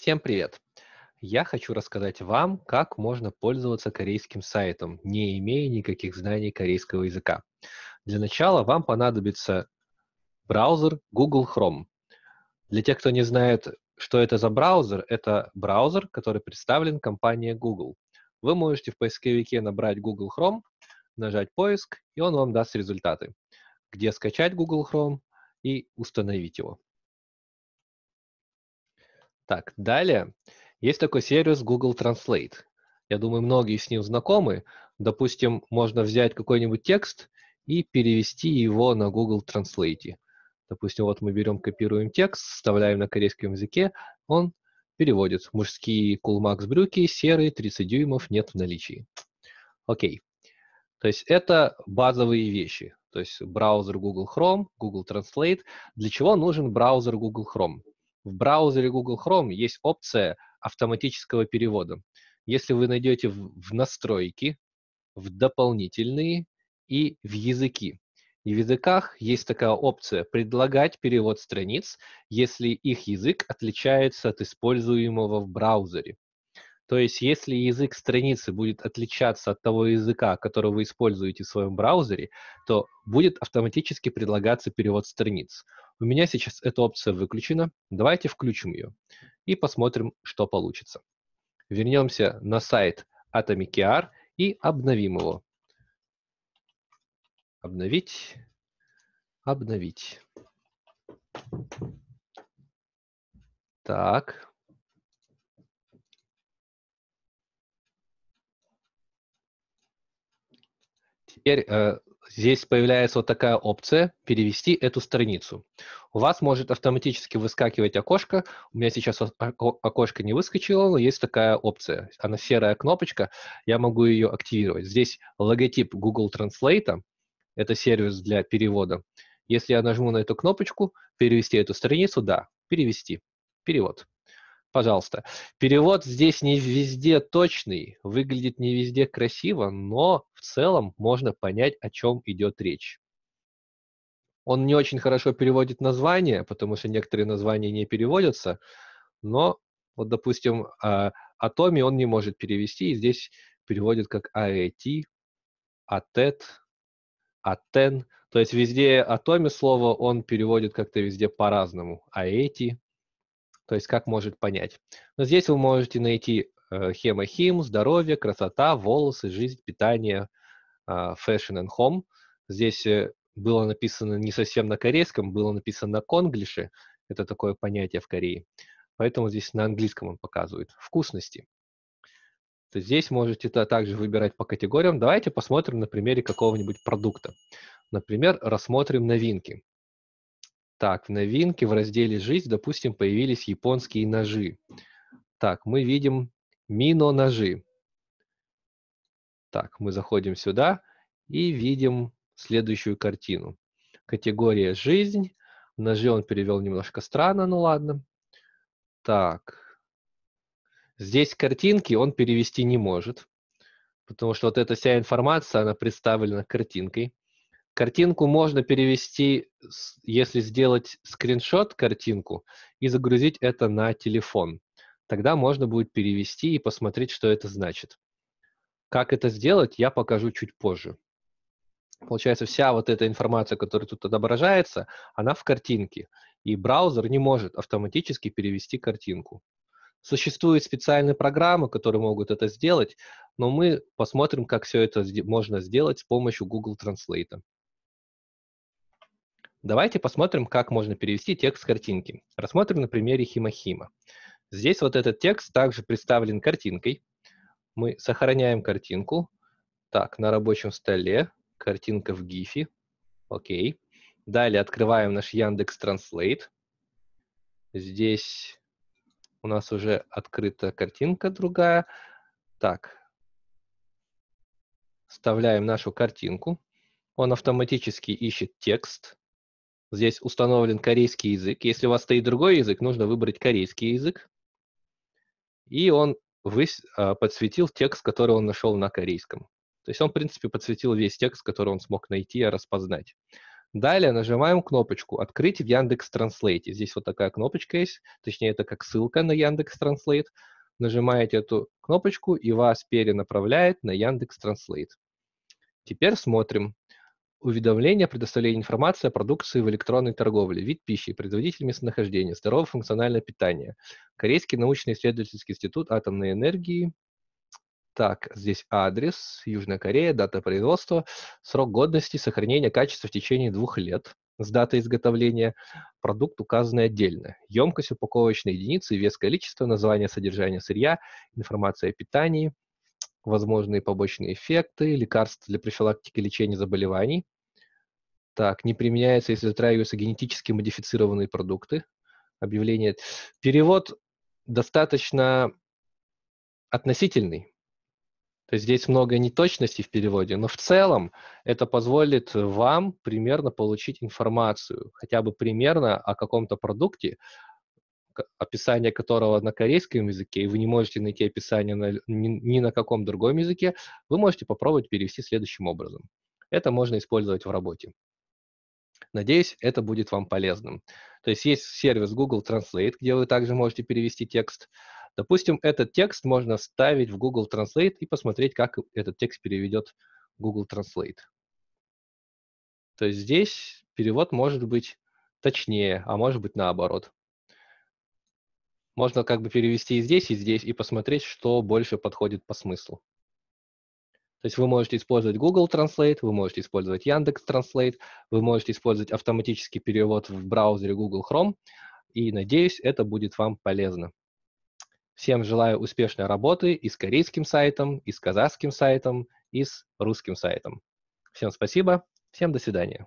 Всем привет! Я хочу рассказать вам, как можно пользоваться корейским сайтом, не имея никаких знаний корейского языка. Для начала вам понадобится браузер Google Chrome. Для тех, кто не знает, что это за браузер, это браузер, который представлен компанией Google. Вы можете в поисковике набрать Google Chrome, нажать «Поиск», и он вам даст результаты, где скачать Google Chrome и установить его. Так, далее. Есть такой сервис Google Translate. Я думаю, многие с ним знакомы. Допустим, можно взять какой-нибудь текст и перевести его на Google Translate. Допустим, вот мы берем, копируем текст, вставляем на корейском языке, он переводит мужские кулмакс брюки, серые, 30 дюймов нет в наличии. Окей. То есть это базовые вещи. То есть браузер Google Chrome, Google Translate. Для чего нужен браузер Google Chrome? В браузере Google Chrome есть опция автоматического перевода. Если вы найдете в, настройки, в дополнительные и в языки. И в языках есть такая опция предлагать перевод страниц, если их язык отличается от используемого в браузере. То есть, если язык страницы будет отличаться от того языка, который вы используете в своем браузере, то будет автоматически предлагаться перевод страниц. У меня сейчас эта опция выключена. Давайте включим ее и посмотрим, что получится. Вернемся на сайт Atomic e и обновим его. Обновить, обновить. Так, теперь э, здесь появляется вот такая опция «Перевести эту страницу». У вас может автоматически выскакивать окошко. У меня сейчас окошко не выскочило, но есть такая опция. Она серая кнопочка, я могу ее активировать. Здесь логотип Google Translate, это сервис для перевода. Если я нажму на эту кнопочку «Перевести эту страницу», да, «Перевести», «Перевод». Пожалуйста. Перевод здесь не везде точный, выглядит не везде красиво, но в целом можно понять, о чем идет речь. Он не очень хорошо переводит названия, потому что некоторые названия не переводятся, но вот, допустим, Атоми он не может перевести, и здесь переводит как AET, ATET, ATEN. То есть везде Атоми слово он переводит как-то везде по-разному. AET, «А то есть как может понять. Но здесь вы можете найти э, хема-хим, здоровье, красота, волосы, жизнь, питание, а, fashion and home. Здесь э, было написано не совсем на корейском, было написано на конглише. Это такое понятие в Корее. Поэтому здесь на английском он показывает. Вкусности. То есть здесь можете также выбирать по категориям. Давайте посмотрим на примере какого-нибудь продукта. Например, рассмотрим новинки. Так, в новинке в разделе «Жизнь», допустим, появились японские ножи. Так, мы видим «Мино-ножи». Так, мы заходим сюда и видим следующую картину. Категория «Жизнь». Ножи он перевел немножко странно, ну ладно. Так. Здесь картинки он перевести не может, потому что вот эта вся информация, она представлена картинкой. Картинку можно перевести, если сделать скриншот картинку и загрузить это на телефон. Тогда можно будет перевести и посмотреть, что это значит. Как это сделать, я покажу чуть позже. Получается, вся вот эта информация, которая тут отображается, она в картинке, и браузер не может автоматически перевести картинку. Существуют специальные программы, которые могут это сделать, но мы посмотрим, как все это можно сделать с помощью Google Translate. Давайте посмотрим, как можно перевести текст картинки. Рассмотрим на примере Химахима. Здесь вот этот текст также представлен картинкой. Мы сохраняем картинку. Так, на рабочем столе, картинка в гифе. Окей. Далее открываем наш Яндекс Транслейт. Здесь у нас уже открыта картинка другая. Так, вставляем нашу картинку. Он автоматически ищет текст. Здесь установлен корейский язык. Если у вас стоит другой язык, нужно выбрать корейский язык. И он выс... А, подсветил текст, который он нашел на корейском. То есть он, в принципе, подсветил весь текст, который он смог найти и распознать. Далее нажимаем кнопочку «Открыть в Яндекс Транслейте». Здесь вот такая кнопочка есть, точнее, это как ссылка на Яндекс Транслейт. Нажимаете эту кнопочку, и вас перенаправляет на Яндекс Транслейт. Теперь смотрим уведомления, о предоставлении информации о продукции в электронной торговле, вид пищи, производитель местонахождения, здоровое функциональное питание, Корейский научно-исследовательский институт атомной энергии, так, здесь адрес, Южная Корея, дата производства, срок годности, сохранение качества в течение двух лет с даты изготовления, продукт указан отдельно, емкость упаковочной единицы, вес количества, название содержания сырья, информация о питании – возможные побочные эффекты, лекарства для профилактики лечения заболеваний. Так, не применяется, если затрагиваются генетически модифицированные продукты. Объявление. Перевод достаточно относительный. То есть здесь много неточностей в переводе, но в целом это позволит вам примерно получить информацию, хотя бы примерно о каком-то продукте, описание которого на корейском языке, и вы не можете найти описание на, ни, ни на каком другом языке, вы можете попробовать перевести следующим образом. Это можно использовать в работе. Надеюсь, это будет вам полезным. То есть есть сервис Google Translate, где вы также можете перевести текст. Допустим, этот текст можно вставить в Google Translate и посмотреть, как этот текст переведет Google Translate. То есть здесь перевод может быть точнее, а может быть наоборот. Можно как бы перевести и здесь, и здесь, и посмотреть, что больше подходит по смыслу. То есть вы можете использовать Google Translate, вы можете использовать Яндекс Translate, вы можете использовать автоматический перевод в браузере Google Chrome, и надеюсь, это будет вам полезно. Всем желаю успешной работы и с корейским сайтом, и с казахским сайтом, и с русским сайтом. Всем спасибо, всем до свидания.